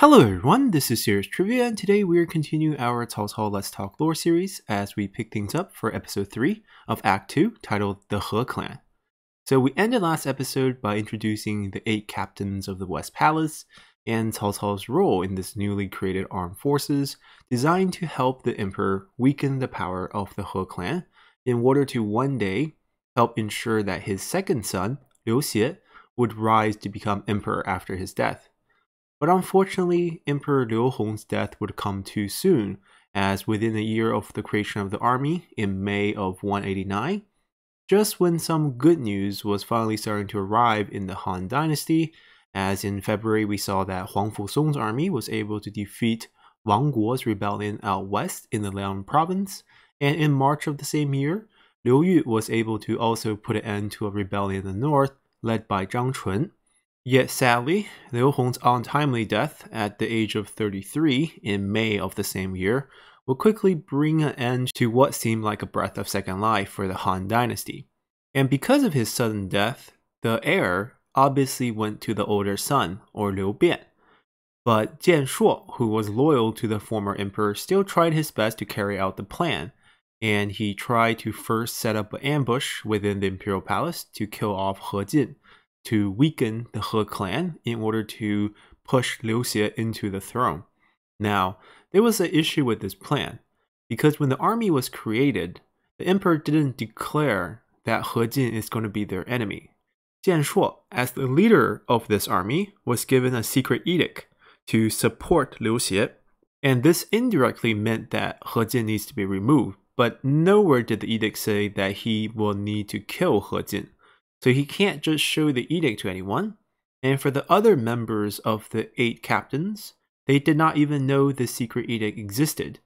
Hello everyone, this is Serious Trivia, and today we are continuing our Cao Cao Let's Talk lore series as we pick things up for episode 3 of Act 2, titled The He Clan. So we ended last episode by introducing the eight captains of the West Palace and Cao Cao's role in this newly created armed forces designed to help the emperor weaken the power of the He Clan in order to one day help ensure that his second son, Liu Xie, would rise to become emperor after his death. But unfortunately, Emperor Liu Hong's death would come too soon, as within a year of the creation of the army, in May of 189, just when some good news was finally starting to arrive in the Han dynasty, as in February we saw that Huang Fusong's army was able to defeat Wang Guo's rebellion out west in the Liang province, and in March of the same year, Liu Yu was able to also put an end to a rebellion in the north led by Zhang Chun, Yet sadly, Liu Hong's untimely death at the age of 33 in May of the same year will quickly bring an end to what seemed like a breath of second life for the Han dynasty. And because of his sudden death, the heir obviously went to the older son, or Liu Bian. But Jian Shuo, who was loyal to the former emperor, still tried his best to carry out the plan, and he tried to first set up an ambush within the imperial palace to kill off He Jin, to weaken the He clan in order to push Liu Xie into the throne. Now, there was an issue with this plan, because when the army was created, the emperor didn't declare that He Jin is going to be their enemy. Jian Shuo, as the leader of this army, was given a secret edict to support Liu Xie, and this indirectly meant that He Jin needs to be removed, but nowhere did the edict say that he will need to kill He Jin so he can't just show the edict to anyone. And for the other members of the eight captains, they did not even know the secret edict existed.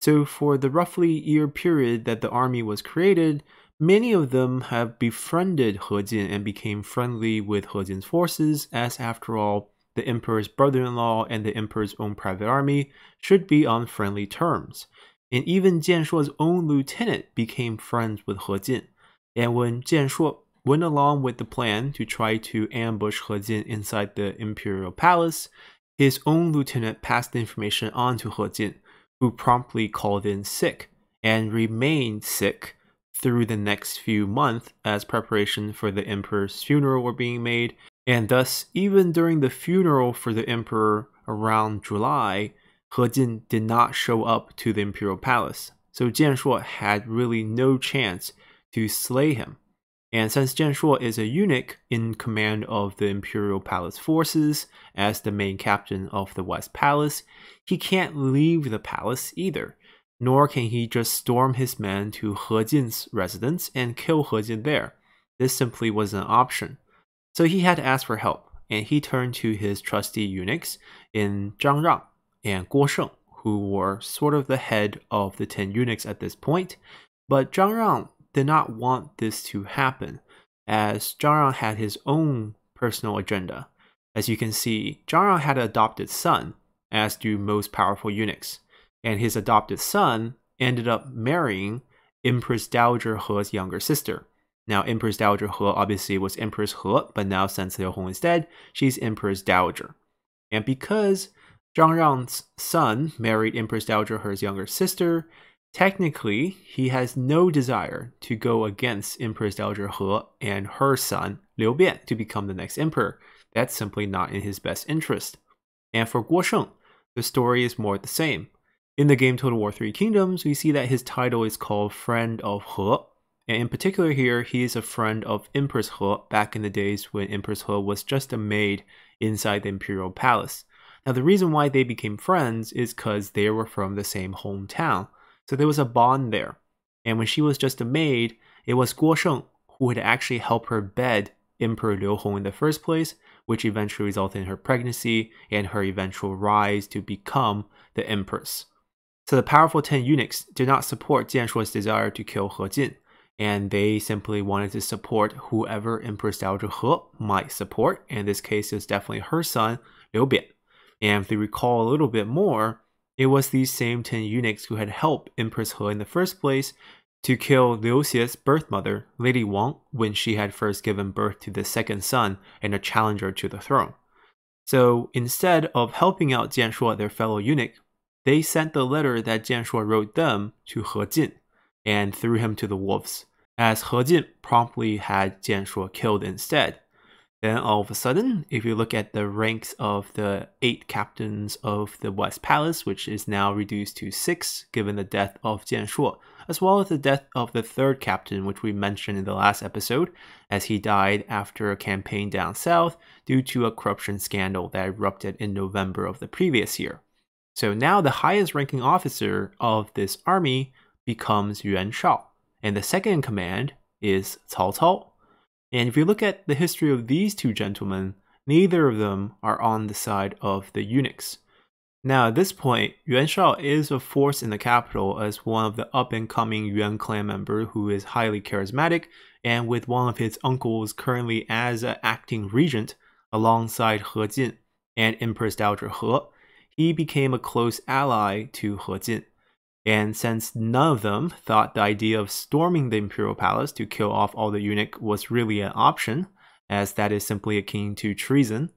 So for the roughly year period that the army was created, many of them have befriended He Jin and became friendly with He Jin's forces, as after all, the emperor's brother-in-law and the emperor's own private army should be on friendly terms. And even Jian Shuo's own lieutenant became friends with He Jin. And when Jian Shuo went along with the plan to try to ambush He Jin inside the imperial palace. His own lieutenant passed the information on to He Jin, who promptly called in sick and remained sick through the next few months as preparation for the emperor's funeral were being made. And thus, even during the funeral for the emperor around July, He Jin did not show up to the imperial palace. So Jian Shuo had really no chance to slay him. And since Jianshuo is a eunuch in command of the imperial palace forces as the main captain of the West Palace, he can't leave the palace either, nor can he just storm his men to Jin's residence and kill Jin there. This simply was an option. So he had to ask for help, and he turned to his trusty eunuchs in Zhang Rang and Guo Sheng, who were sort of the head of the 10 eunuchs at this point. But Zhang Rang did not want this to happen, as Jaran had his own personal agenda. As you can see, Jaran had an adopted son, as do most powerful eunuchs, and his adopted son ended up marrying Empress Dowager He's younger sister. Now, Empress Dowager He obviously was Empress He, but now since Liu Hong is dead, she's Empress Dowager. And because Zhang Rang's son married Empress Dowager He's younger sister, Technically, he has no desire to go against Empress Dowager He and her son Liu Bian to become the next emperor. That's simply not in his best interest. And for Guo Sheng, the story is more the same. In the game Total War Three Kingdoms, we see that his title is called Friend of He, and in particular here, he is a friend of Empress He back in the days when Empress He was just a maid inside the imperial palace. Now the reason why they became friends is because they were from the same hometown. So there was a bond there. And when she was just a maid, it was Guo Sheng who had actually helped her bed Emperor Liu Hong in the first place, which eventually resulted in her pregnancy and her eventual rise to become the empress. So the powerful 10 eunuchs did not support Jian Shuo's desire to kill He Jin, and they simply wanted to support whoever Empress Dowager He might support, and in this case, it was definitely her son, Liu Bian. And if you recall a little bit more, it was these same 10 eunuchs who had helped Empress He in the first place to kill Liu Si's birth mother, Lady Wang, when she had first given birth to the second son and a challenger to the throne. So instead of helping out Jian Shuo, their fellow eunuch, they sent the letter that Jian Shuo wrote them to He Jin and threw him to the wolves, as He Jin promptly had Jian Shuo killed instead. Then all of a sudden, if you look at the ranks of the eight captains of the West Palace, which is now reduced to six given the death of Jian Shuo, as well as the death of the third captain, which we mentioned in the last episode, as he died after a campaign down south due to a corruption scandal that erupted in November of the previous year. So now the highest ranking officer of this army becomes Yuan Shao, and the second in command is Cao Cao. And if you look at the history of these two gentlemen, neither of them are on the side of the eunuchs. Now at this point, Yuan Shao is a force in the capital as one of the up-and-coming Yuan clan member who is highly charismatic and with one of his uncles currently as an acting regent alongside He Jin and Empress Dowager He, he became a close ally to He Jin. And since none of them thought the idea of storming the imperial palace to kill off all the eunuch was really an option, as that is simply akin to treason,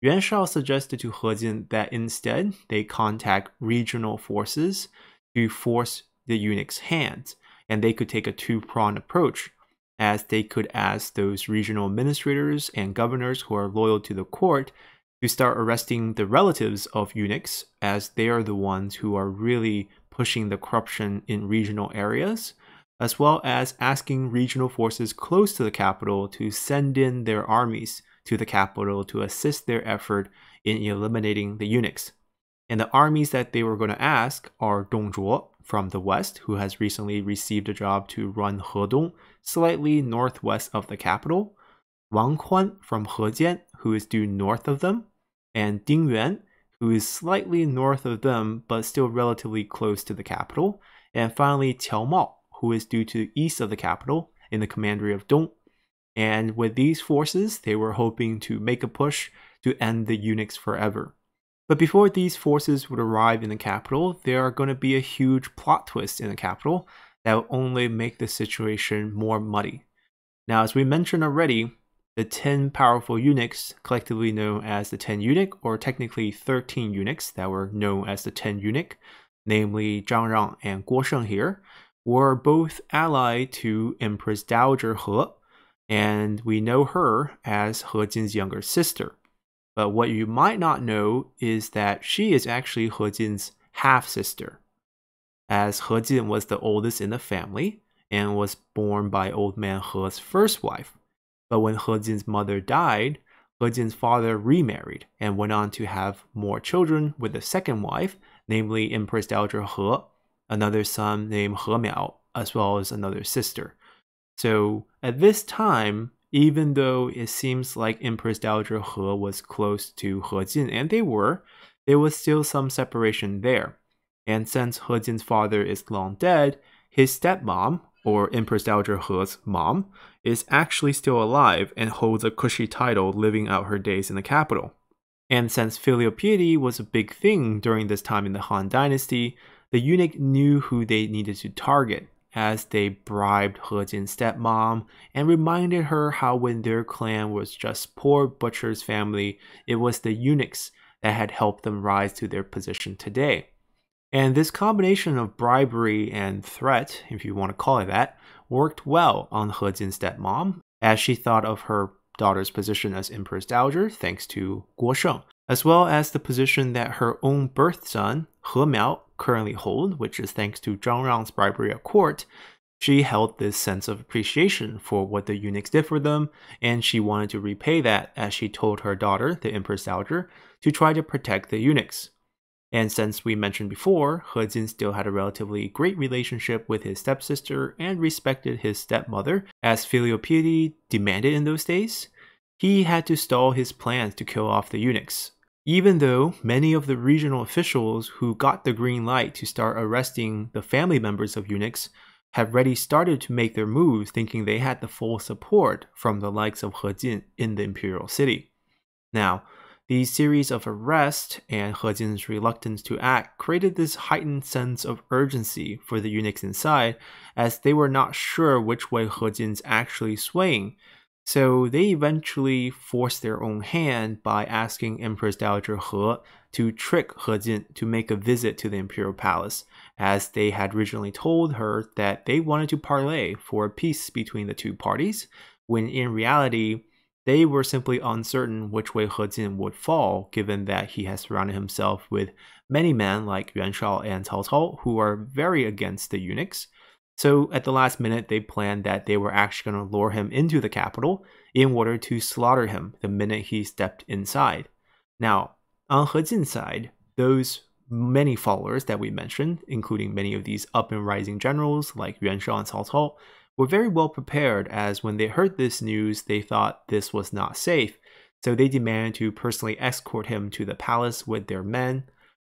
Yuan Shao suggested to He Jin that instead they contact regional forces to force the eunuch's hand, and they could take a two-pronged approach, as they could ask those regional administrators and governors who are loyal to the court to start arresting the relatives of eunuchs, as they are the ones who are really pushing the corruption in regional areas, as well as asking regional forces close to the capital to send in their armies to the capital to assist their effort in eliminating the eunuchs. And the armies that they were going to ask are Dongzhuo from the west, who has recently received a job to run Hedong, slightly northwest of the capital, Wang Quan from Hejian, who is due north of them, and Ding Yuan, who is slightly north of them but still relatively close to the capital, and finally Tiaomao, who is due to the east of the capital in the commandery of Dong. And with these forces, they were hoping to make a push to end the eunuchs forever. But before these forces would arrive in the capital, there are going to be a huge plot twist in the capital that will only make the situation more muddy. Now, as we mentioned already, the 10 powerful eunuchs, collectively known as the 10 eunuch, or technically 13 eunuchs that were known as the 10 eunuch, namely Zhang Rang and Guo Sheng here, were both allied to Empress Dowager He, and we know her as He Jin's younger sister. But what you might not know is that she is actually He Jin's half sister, as He Jin was the oldest in the family and was born by old man He's first wife. But when He Jin's mother died, He Jin's father remarried and went on to have more children with the second wife, namely Empress Dowager He, another son named He Miao, as well as another sister. So at this time, even though it seems like Empress Dowager He was close to He Jin, and they were, there was still some separation there. And since He Jin's father is long dead, his stepmom, or Empress Dowager He's mom, is actually still alive and holds a cushy title living out her days in the capital. And since filial piety was a big thing during this time in the Han Dynasty, the eunuch knew who they needed to target as they bribed He Jin's stepmom and reminded her how when their clan was just poor butcher's family, it was the eunuchs that had helped them rise to their position today. And this combination of bribery and threat, if you want to call it that, worked well on He Jin's stepmom, as she thought of her daughter's position as Empress Dowager thanks to Guo Sheng, as well as the position that her own birth son, He Miao, currently holds, which is thanks to Zhang Rang's bribery at court. She held this sense of appreciation for what the eunuchs did for them, and she wanted to repay that as she told her daughter, the Empress Dowager, to try to protect the eunuchs. And since we mentioned before, Hudzin still had a relatively great relationship with his stepsister and respected his stepmother, as filial piety demanded in those days, he had to stall his plans to kill off the eunuchs. Even though many of the regional officials who got the green light to start arresting the family members of eunuchs had already started to make their moves thinking they had the full support from the likes of He in the imperial city. Now, the series of arrests and He Jin's reluctance to act created this heightened sense of urgency for the eunuchs inside, as they were not sure which way He Jin's actually swaying. So they eventually forced their own hand by asking Empress Dowager He to trick He Jin to make a visit to the imperial palace, as they had originally told her that they wanted to parley for a peace between the two parties, when in reality, they were simply uncertain which way He Jin would fall, given that he has surrounded himself with many men like Yuan Shao and Cao Cao, who are very against the eunuchs. So at the last minute, they planned that they were actually going to lure him into the capital in order to slaughter him the minute he stepped inside. Now, on He Jin's side, those many followers that we mentioned, including many of these up and rising generals like Yuan Shao and Cao Cao, were very well prepared as when they heard this news, they thought this was not safe, so they demanded to personally escort him to the palace with their men.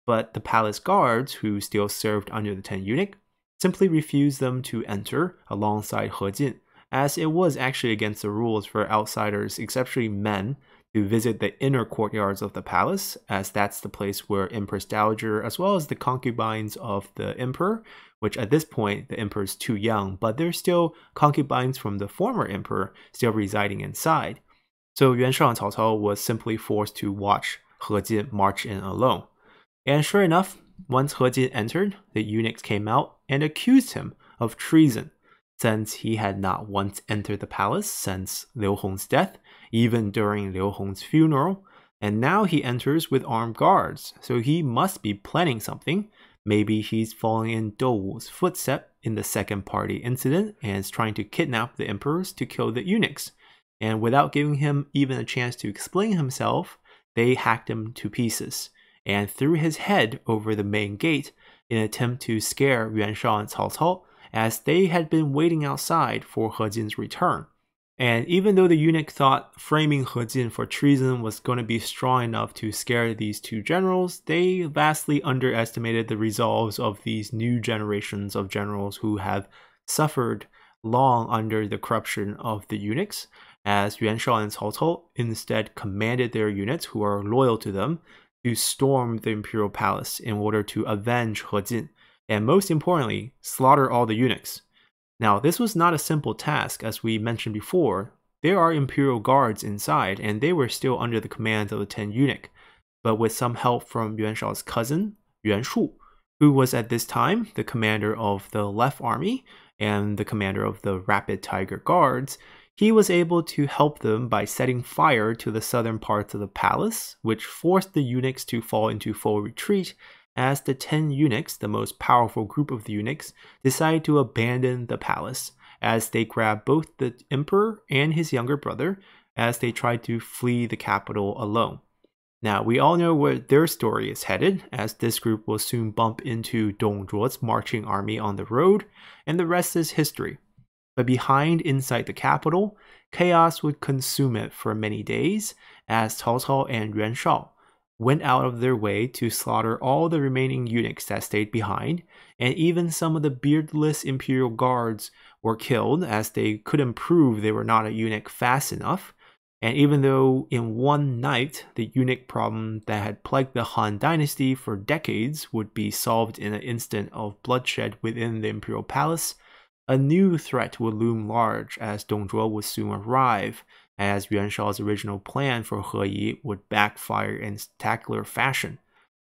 But the palace guards, who still served under the 10 eunuch, simply refused them to enter alongside He Jin, as it was actually against the rules for outsiders, especially men, to visit the inner courtyards of the palace, as that's the place where Empress Dowager, as well as the concubines of the emperor, which at this point the emperor is too young, but there's still concubines from the former emperor still residing inside. So Yuan Shao and Cao Cao was simply forced to watch He Jin march in alone. And sure enough, once He Jin entered, the eunuchs came out and accused him of treason since he had not once entered the palace since Liu Hong's death, even during Liu Hong's funeral, and now he enters with armed guards, so he must be planning something. Maybe he's following in Wu's footsteps in the second party incident and is trying to kidnap the emperors to kill the eunuchs. And without giving him even a chance to explain himself, they hacked him to pieces and threw his head over the main gate in an attempt to scare Yuan Shao and Cao Cao as they had been waiting outside for He Jin's return. And even though the eunuch thought framing He Jin for treason was going to be strong enough to scare these two generals, they vastly underestimated the resolves of these new generations of generals who have suffered long under the corruption of the eunuchs, as Yuan Shao and Cao Cao instead commanded their units, who are loyal to them, to storm the imperial palace in order to avenge He Jin and most importantly, slaughter all the eunuchs. Now, this was not a simple task, as we mentioned before. There are imperial guards inside, and they were still under the command of the 10 eunuch, but with some help from Yuan Shao's cousin, Yuan Shu, who was at this time the commander of the left army and the commander of the Rapid Tiger Guards, he was able to help them by setting fire to the southern parts of the palace, which forced the eunuchs to fall into full retreat as the 10 eunuchs, the most powerful group of the eunuchs, decide to abandon the palace as they grab both the emperor and his younger brother as they try to flee the capital alone. Now, we all know where their story is headed, as this group will soon bump into Dong Zhuo's marching army on the road, and the rest is history. But behind inside the capital, chaos would consume it for many days, as Cao Cao and Yuan Shao went out of their way to slaughter all the remaining eunuchs that stayed behind, and even some of the beardless imperial guards were killed as they couldn't prove they were not a eunuch fast enough. And even though in one night the eunuch problem that had plagued the Han dynasty for decades would be solved in an instant of bloodshed within the imperial palace, a new threat would loom large as Dong Zhuo would soon arrive, as Yuan Shao's original plan for He Yi would backfire in spectacular fashion.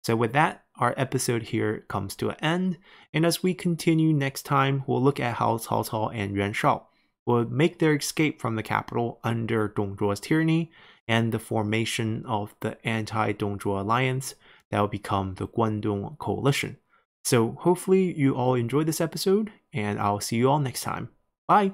So with that, our episode here comes to an end, and as we continue next time, we'll look at how Cao Cao and Yuan Shao would make their escape from the capital under Dong Zhuo's tyranny and the formation of the anti-Dong Zhuo alliance that will become the Guangdong Coalition. So hopefully you all enjoyed this episode, and I'll see you all next time. Bye!